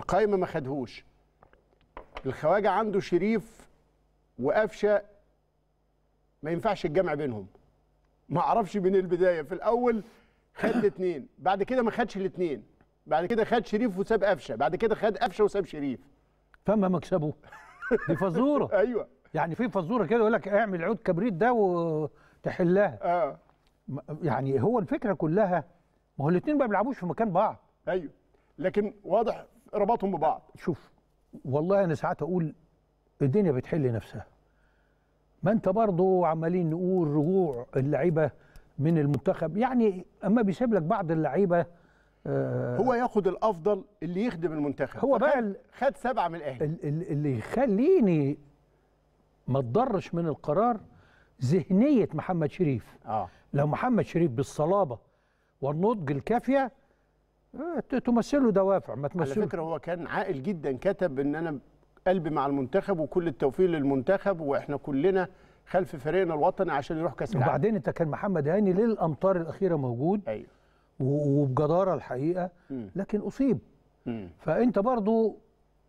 القايمه ما خدهوش الخواجه عنده شريف وقفشه ما ينفعش الجمع بينهم ما اعرفش من البدايه في الاول خد الاثنين بعد كده ما خدش الاثنين بعد كده خد شريف وساب قفشه بعد كده خد قفشه وساب شريف فما مكسبه دي فزوره ايوه يعني في فزوره كده يقول لك اعمل عود كبريت ده وتحلها اه يعني هو الفكره كلها ما هو الاثنين ما بيلعبوش في مكان بعض ايوه لكن واضح ربطهم ببعض شوف والله انا ساعات اقول الدنيا بتحل نفسها ما انت برضه عمالين نقول رجوع اللعيبه من المنتخب يعني اما بيسيب لك بعض اللعيبه آه هو ياخد الافضل اللي يخدم المنتخب هو بقى خد سبعه من الاهلي اللي يخليني ما اتضرش من القرار ذهنيه محمد شريف آه. لو محمد شريف بالصلابه والنضج الكافيه آه، تمثله دوافع ما تمثله على فكره هو كان عاقل جدا كتب ان انا قلبي مع المنتخب وكل التوفيق للمنتخب واحنا كلنا خلف فريقنا الوطني عشان يروح كاس العالم وبعدين انت كان محمد هاني للامطار الاخيره موجود ايوه وبجداره الحقيقه م. لكن اصيب م. فانت برضو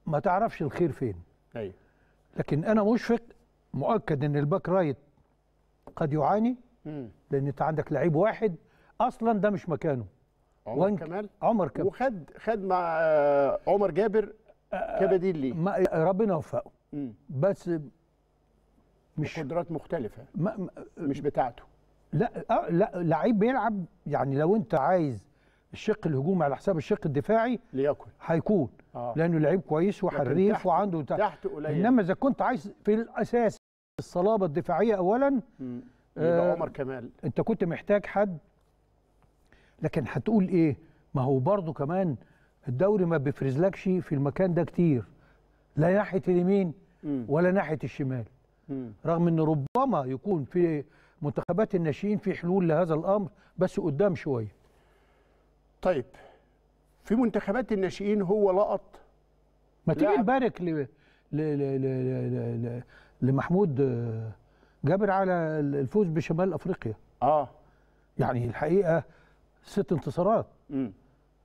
ما تعرفش الخير فين ايوه لكن انا مشفق مؤكد ان الباك رايت قد يعاني م. لان انت عندك لعيب واحد اصلا ده مش مكانه عمر كمال عمر كمال وخد خد مع آه، عمر جابر آه، آه، كبديل ليه ربنا وفقه بس مش قدرات مختلفه ما... ما... مش بتاعته لا آه لا لعيب بيلعب يعني لو انت عايز الشق الهجومي على حساب الشق الدفاعي ليكن هيكون آه. لانه لعيب كويس وحريف تحت وعنده تحت, تحت قليل انما اذا كنت عايز في الاساس الصلابه الدفاعيه اولا يبقى آه عمر كمال انت كنت محتاج حد لكن هتقول ايه ما هو برضه كمان الدوري ما بيفرزلكش في المكان ده كتير لا ناحيه اليمين ولا ناحيه الشمال رغم ان ربما يكون في منتخبات الناشئين في حلول لهذا الامر بس قدام شويه طيب في منتخبات الناشئين هو لقط ما تيجي نبارك ل... ل... ل... ل... لمحمود آه، جابر على الفوز بشمال افريقيا اه يعني الحقيقه ست انتصارات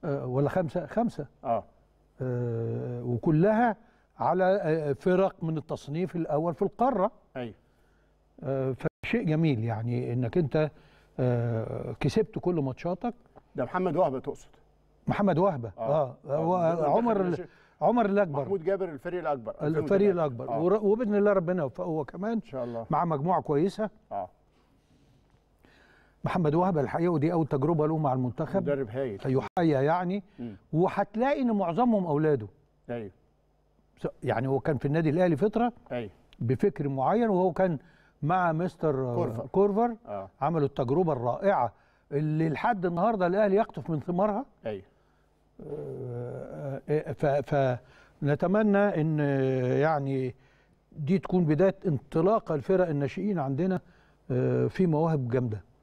آه ولا خمسه خمسه اه, آه وكلها على آه، فرق من التصنيف الاول في القاره ايوه آه فشيء جميل يعني انك انت آه كسبت كل ماتشاتك ده محمد وهبه تقصد محمد وهبه اه, آه. آه. عمر عمر الاكبر محمود جابر الفريق الاكبر الفريق الاكبر آه. وباذن الله ربنا يوفقه هو كمان ان شاء الله مع مجموعه كويسه اه محمد وهب الحقيقه ودي اول تجربه له مع المنتخب مدرب هايل فيحيى يعني وهتلاقي ان معظمهم اولاده ايوه يعني هو كان في النادي الاهلي فتره ايوه بفكر معين وهو كان مع مستر كورفر, كورفر آه. عملوا التجربه الرائعه اللي لحد النهارده الاهلي يقطف من ثمارها ايوه آه، آه، فنتمنى ان آه، يعني دي تكون بدايه انطلاقه لفرق الناشئين عندنا في مواهب جامده